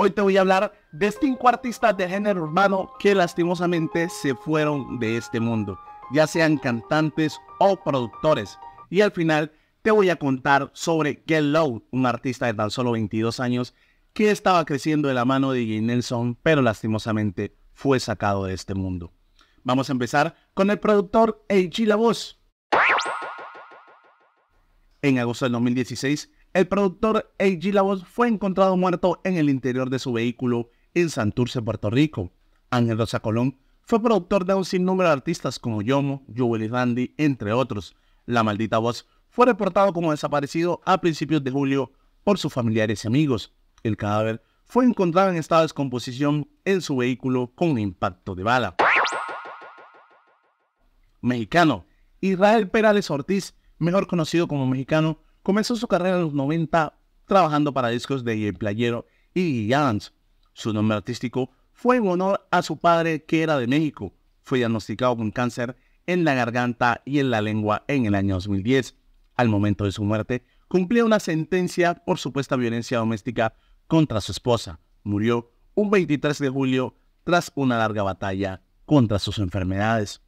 Hoy te voy a hablar de cinco artistas de género urbano que lastimosamente se fueron de este mundo, ya sean cantantes o productores. Y al final te voy a contar sobre Get Low, un artista de tan solo 22 años que estaba creciendo de la mano de Jay Nelson, pero lastimosamente fue sacado de este mundo. Vamos a empezar con el productor Eiji La Voz. En agosto del 2016, el productor A.G. Voz fue encontrado muerto en el interior de su vehículo en Santurce, Puerto Rico. Ángel Rosa Colón fue productor de un sinnúmero de artistas como Yomo, y Randy, entre otros. La maldita voz fue reportado como desaparecido a principios de julio por sus familiares y amigos. El cadáver fue encontrado en estado de descomposición en su vehículo con impacto de bala. Mexicano. Israel Perales Ortiz, mejor conocido como mexicano, Comenzó su carrera en los 90 trabajando para discos de Playero y Adams. Su nombre artístico fue en honor a su padre que era de México. Fue diagnosticado con cáncer en la garganta y en la lengua en el año 2010. Al momento de su muerte, cumplía una sentencia por supuesta violencia doméstica contra su esposa. Murió un 23 de julio tras una larga batalla contra sus enfermedades.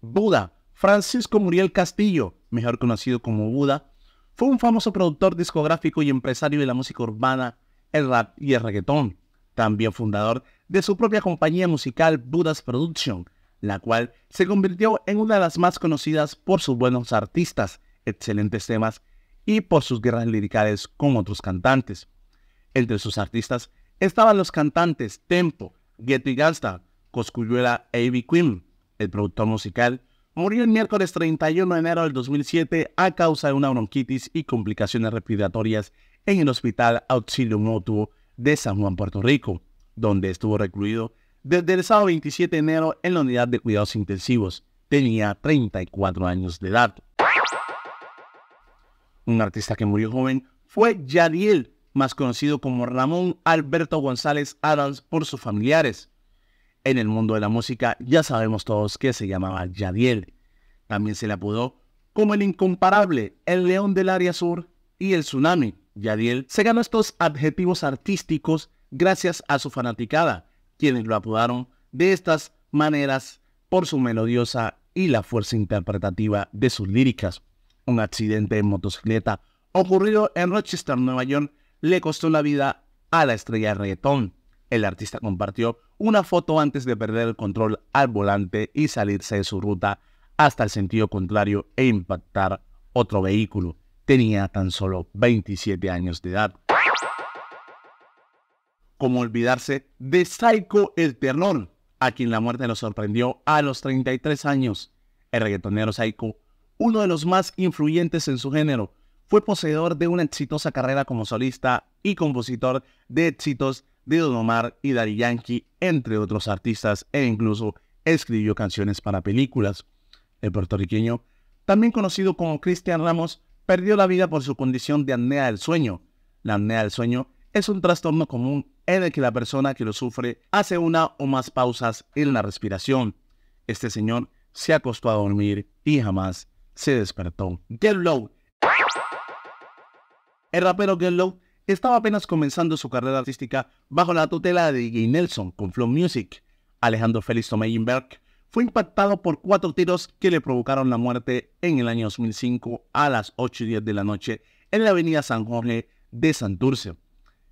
Buda, Francisco Muriel Castillo, mejor conocido como Buda, fue un famoso productor discográfico y empresario de la música urbana, el rap y el reggaetón. También fundador de su propia compañía musical Budas Production, la cual se convirtió en una de las más conocidas por sus buenos artistas, excelentes temas y por sus guerras liricales con otros cantantes. Entre sus artistas estaban los cantantes Tempo, Getty Gangsta, Coscuyuela e Ivy Queen, el productor musical Murió el miércoles 31 de enero del 2007 a causa de una bronquitis y complicaciones respiratorias en el Hospital Auxilio Mutuo de San Juan, Puerto Rico, donde estuvo recluido desde el sábado 27 de enero en la unidad de cuidados intensivos. Tenía 34 años de edad. Un artista que murió joven fue Yadiel, más conocido como Ramón Alberto González Adams por sus familiares en el mundo de la música, ya sabemos todos que se llamaba Yadiel. También se le apodó como el incomparable, el león del área sur y el tsunami. Yadiel se ganó estos adjetivos artísticos gracias a su fanaticada, quienes lo apodaron de estas maneras por su melodiosa y la fuerza interpretativa de sus líricas. Un accidente en motocicleta ocurrido en Rochester, Nueva York, le costó la vida a la estrella reggaetón. El artista compartió una foto antes de perder el control al volante y salirse de su ruta hasta el sentido contrario e impactar otro vehículo. Tenía tan solo 27 años de edad. Como olvidarse de Psycho el Ternón, a quien la muerte lo sorprendió a los 33 años. El reggaetonero Psycho, uno de los más influyentes en su género, fue poseedor de una exitosa carrera como solista y compositor de éxitos Dido Omar y Daddy Yankee, entre otros artistas, e incluso escribió canciones para películas. El puertorriqueño, también conocido como Cristian Ramos, perdió la vida por su condición de apnea del sueño. La apnea del sueño es un trastorno común en el que la persona que lo sufre hace una o más pausas en la respiración. Este señor se acostó a dormir y jamás se despertó. Get Low. El rapero Get Low estaba apenas comenzando su carrera artística bajo la tutela de DJ Nelson con Flow Music. Alejandro Félix Tomeyinberg fue impactado por cuatro tiros que le provocaron la muerte en el año 2005 a las 8 y 10 de la noche en la avenida San Jorge de Santurce.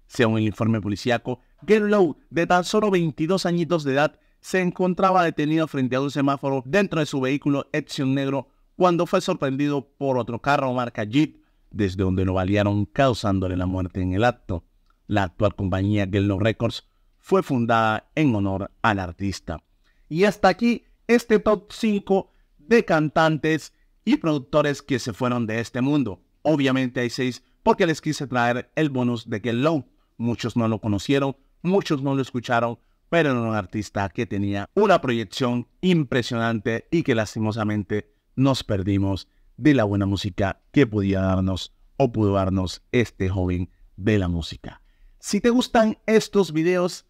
Según el informe policíaco, Gerlow, de tan solo 22 añitos de edad, se encontraba detenido frente a un semáforo dentro de su vehículo Edson Negro cuando fue sorprendido por otro carro marca Jeep desde donde lo valieron, causándole la muerte en el acto. La actual compañía Low Records fue fundada en honor al artista. Y hasta aquí este top 5 de cantantes y productores que se fueron de este mundo. Obviamente hay 6 porque les quise traer el bonus de Gel Low. Muchos no lo conocieron, muchos no lo escucharon, pero era un artista que tenía una proyección impresionante y que lastimosamente nos perdimos de la buena música que podía darnos o pudo darnos este joven de la música. Si te gustan estos videos,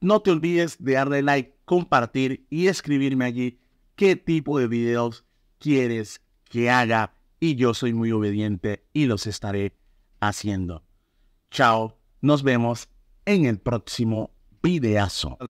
no te olvides de darle like, compartir y escribirme allí qué tipo de videos quieres que haga y yo soy muy obediente y los estaré haciendo. Chao, nos vemos en el próximo videazo.